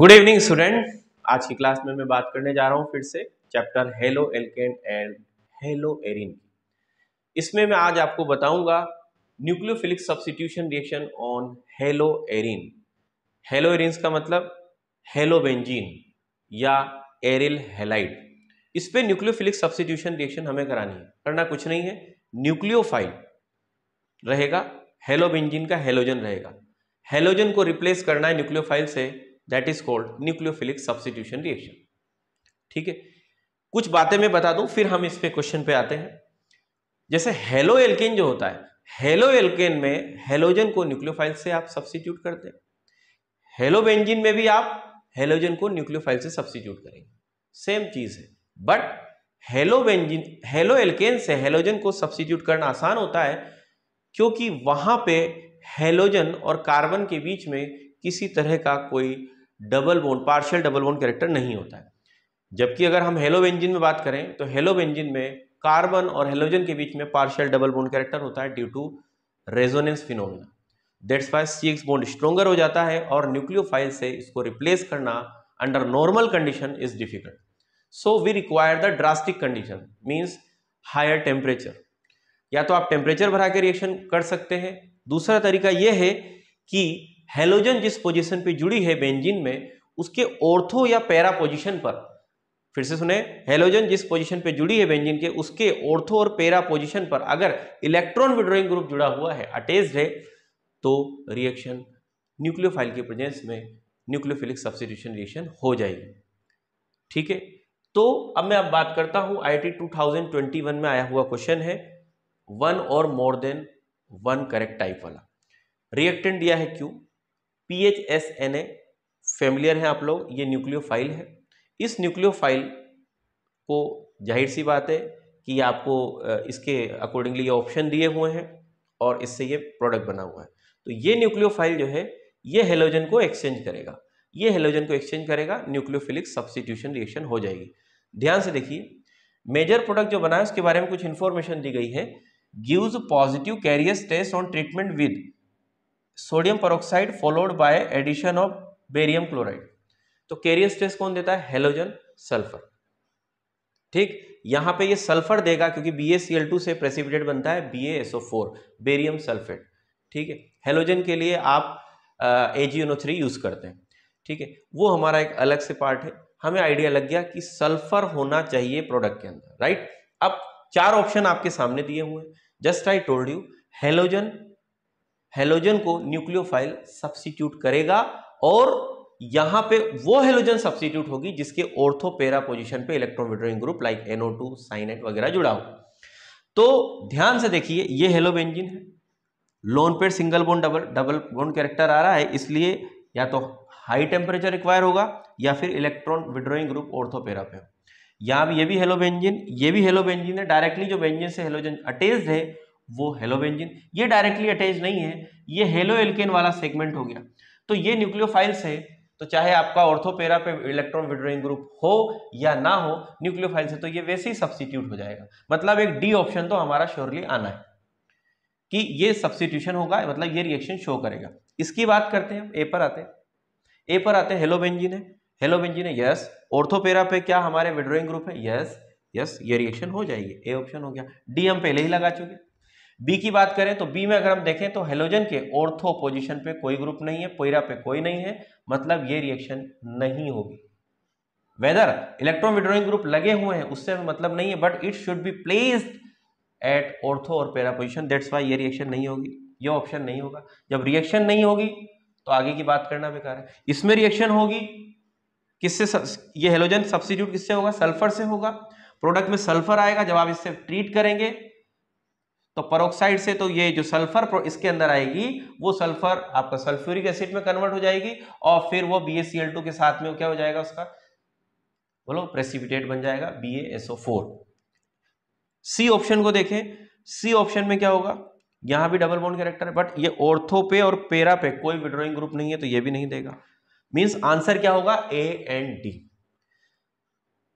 good evening student आज की class में मैं बात करने जा रहा हूँ फिर से chapter haloalkane and haloarene इसमें मैं आज आपको बताऊंगा nucleophilic substitution reaction on haloarene haloarene का मतलब हेलो बेंजीन या एरिल हेलाइड इस पर न्यूक्लियोफिलिक सब्सिट्यूशन रिएक्शन हमें करानी है करना कुछ नहीं है न्यूक्लियोफाइल रहेगा हेलो बेंजीन का हेलोजन रहेगा हेलोजन को रिप्लेस करना है न्यूक्लियोफाइल से that is called nucleophilic substitution reaction ठीक है कुछ बातें मैं बता दूं फिर हम इस पे क्वेश्चन पे आते हैं जैसे हेलो एल्केन जो होता है हेलो एल्केन में हेलोजन को न्यूक्लियोफाइल से आप सब्सिट्यूट करते हैं हेलो बेंजीन में भी आप हेलोजन को न्यूक्लियोफाइल से सब्सिट्यूट करेंगे सेम चीज है but halobenzene haloalkane से हेलोजन को सब्सिट्यूट करना आसान होता है क्योंकि वहां पे हेलोजन और कार्बन के बीच में किसी तरह का कोई double bond partial double bond character नहीं होता है जबकि अगर हम हेलो इंजिन में बात करें तो हेलो इंजिन में कार्बन और हेलोजन के बीच में पार्शियल डबल बोन कैरेक्टर होता है due to resonance phenomena that's why C X bond stronger हो जाता है और न्यूक्लियोफाइल से इसको रिप्लेस करना under normal condition is difficult so we require the drastic condition means higher temperature या तो आप टेम्परेचर बढ़ा के रिएक्शन कर सकते हैं दूसरा तरीका यह है कि हेलोजन जिस पोजीशन पे जुड़ी है बेंजीन में उसके ऑर्थो या पैरा पोजीशन पर फिर से सुने हेलोजन जिस पोजीशन पे जुड़ी है बेंजीन के उसके ऑर्थो और पेरा पोजीशन पर अगर इलेक्ट्रॉन विड्रॉइंग ग्रुप जुड़ा हुआ है अटैच्ड है तो रिएक्शन न्यूक्लियोफाइल के प्रेजेंस में न्यूक्लियोफिलिक सब्सिट्यूशन रिएक्शन हो जाएगी ठीक है तो अब मैं अब बात करता हूं आई टी में आया हुआ क्वेश्चन है वन और more than one correct type वाला रिएक्टेंट दिया है Q P H S N A familiar हैं आप लोग ये न्यूक्लियो फाइल है इस न्यूक्लियो फाइल को जाहिर सी बात है कि आपको इसके अकॉर्डिंगली ये ऑप्शन दिए हुए हैं और इससे ये प्रोडक्ट बना हुआ है तो ये न्यूक्लियो फाइल जो है ये हेलोजन को एक्सचेंज करेगा ये हेलोजन को एक्सचेंज करेगा न्यूक्लियोफिलिक्स सब्सिट्यूशन रिएक्शन हो जाएगी ध्यान से देखिए मेजर प्रोडक्ट जो बना है उसके बारे में कुछ इन्फॉर्मेशन दी गई है gives positive carrier test on treatment with sodium peroxide followed by addition of barium chloride तो कैरियर स्ट्रेस कौन देता है हेलोजन सल्फर ठीक यहां पे ये सल्फर देगा क्योंकि बी से प्रेसिपिटेट बनता है बी बेरियम सल्फेट ठीक है हेलोजन के लिए आप AgNO3 यूज करते हैं ठीक है वो हमारा एक अलग से पार्ट है हमें आइडिया लग गया कि सल्फर होना चाहिए प्रोडक्ट के अंदर राइट अब चार ऑप्शन आपके सामने दिए हुए just I told you halogen halogen को न्यूक्लियोफाइल सब्सटीट्यूट करेगा और यहां पे वो हेलोजन सब्सटीट्यूट होगी जिसके ऑर्थो पेरा पोजिशन पे electron withdrawing group like NO two cyanate वगैरह जुड़ा हो तो ध्यान से देखिए ये हेलो बेंजिन है lone pair single bond double double bond character आ रहा है इसलिए या तो हाई टेम्परेचर रिक्वायर होगा या फिर इलेक्ट्रॉन विड्रोइंग ग्रुप ऑर्थोपेरा पे यहां यहाँ ये भी हेलो बेंजिन ये भी हेलो बेंजिन है डायरेक्टली जो बेंजिन से हेलोजन अटेस्ड है वो हेलोवेंजिन ये डायरेक्टली अटैच नहीं है ये हेलो एल्केन वाला सेगमेंट हो गया तो ये न्यूक्लियोफाइल्स है तो चाहे आपका ऑर्थोपेरा पे इलेक्ट्रॉन विड्रोइंग ग्रुप हो या ना हो न्यूक्लियोफाइल से तो ये वैसे ही सब्सिट्यूट हो जाएगा मतलब एक डी ऑप्शन तो हमारा श्योरली आना है कि ये सब्सिट्यूशन होगा मतलब ये रिएक्शन शो करेगा इसकी बात करते हैं ए पर आते हैं ए पर आते हेलोबेंजिन है हेलोबेंजिन है यस ऑर्थोपेरा पे क्या हमारे विड्रोइंग ग्रुप है यस यस ये रिएक्शन हो जाएगी ए ऑप्शन हो गया डी हम पहले ही लगा चुके बी की बात करें तो बी में अगर हम देखें तो हेलोजन के ऑर्थो पोजिशन पे कोई ग्रुप नहीं है पोयरा पे कोई नहीं है मतलब ये रिएक्शन नहीं होगी वेदर इलेक्ट्रॉन विड्रोइंग ग्रुप लगे हुए हैं उससे मतलब नहीं है but it should be placed at ortho और पेरा पोजिशन दैट्स वाई ये रिएक्शन नहीं होगी ये ऑप्शन नहीं होगा जब रिएक्शन नहीं होगी तो आगे की बात करना बेकार है इसमें रिएक्शन होगी किससे ये हेलोजन सब्सिट्यूट किससे होगा सल्फर से होगा प्रोडक्ट में सल्फर आएगा जब आप इससे ट्रीट करेंगे तो परोक्साइड से तो ये जो सल्फर इसके अंदर आएगी वो सल्फर आपका सल्फ्यूरिक एसिड में कन्वर्ट हो जाएगी और फिर वो बी के साथ में क्या हो जाएगा उसका बोलो प्रेसिपिटेट बन जाएगा बी सी ऑप्शन को देखें सी ऑप्शन में क्या होगा यहां भी डबल बॉन्ड कैरेक्टर है बट ये ऑर्थो पे और पेरा पे कोई विड्रॉइंग ग्रुप नहीं है तो ये भी नहीं देगा मींस आंसर क्या होगा ए एंड डी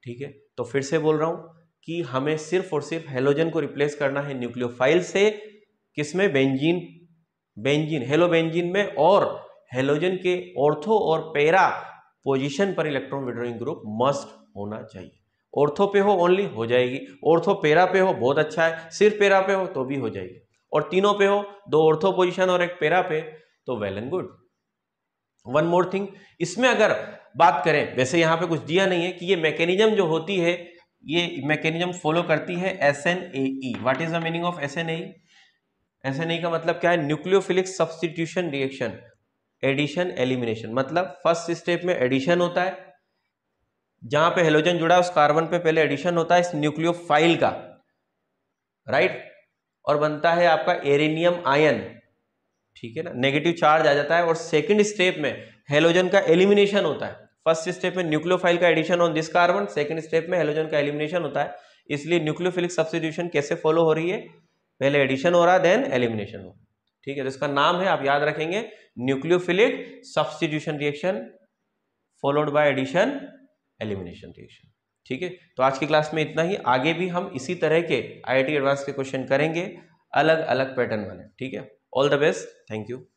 ठीक है तो फिर से बोल रहा हूं कि हमें सिर्फ और सिर्फ हेलोजन को रिप्लेस करना है न्यूक्लियोफाइल से किसमें बेंजीन बेंजीन हेलो बेंजीन में और हेलोजन के ऑर्थो और पेरा पोजीशन पर इलेक्ट्रॉन विड्रोइंग ग्रुप मस्ट होना चाहिए ऑर्थो पे हो ओनली हो जाएगी ऑर्थो पेरा पे हो बहुत अच्छा है सिर्फ पेरा पे हो तो भी हो जाएगी और तीनों पे हो दो ऑर्थो पोजीशन और एक पेरा पे तो well and good one more thing इसमें अगर बात करें वैसे यहां पे कुछ दिया नहीं है कि ये मैकेनिज्म जो होती है ये मैकेनिज्म फॉलो करती है S N A what is the meaning of S N A S N A का मतलब क्या है nucleophilic substitution reaction addition elimination मतलब फर्स्ट स्टेप में एडिशन होता है जहां पे हेलोजन जुड़ा है उस कार्बन पे पहले एडिशन होता है इस न्यूक्लियोफाइल का राइट और बनता है आपका एरेनियम आयन ठीक है ना नेगेटिव चार्ज आ जाता है और सेकेंड स्टेप में हेलोजन का एलिमिनेशन होता है फर्स्ट स्टेप में न्यूक्लियोफाइल का addition on this carbon second step में हेलोजन का एलिमिनेशन होता है इसलिए न्यूक्लियोफिलिक सब्सिट्यूशन कैसे फॉलो हो रही है पहले एडिशन हो रहा है देन एलिमिनेशन हो ठीक है तो इसका नाम है आप याद रखेंगे nucleophilic substitution reaction followed by addition elimination reaction ठीक है तो आज की क्लास में इतना ही आगे भी हम इसी तरह के आई एडवांस के क्वेश्चन करेंगे अलग अलग पैटर्न वाले ठीक है all the best thank you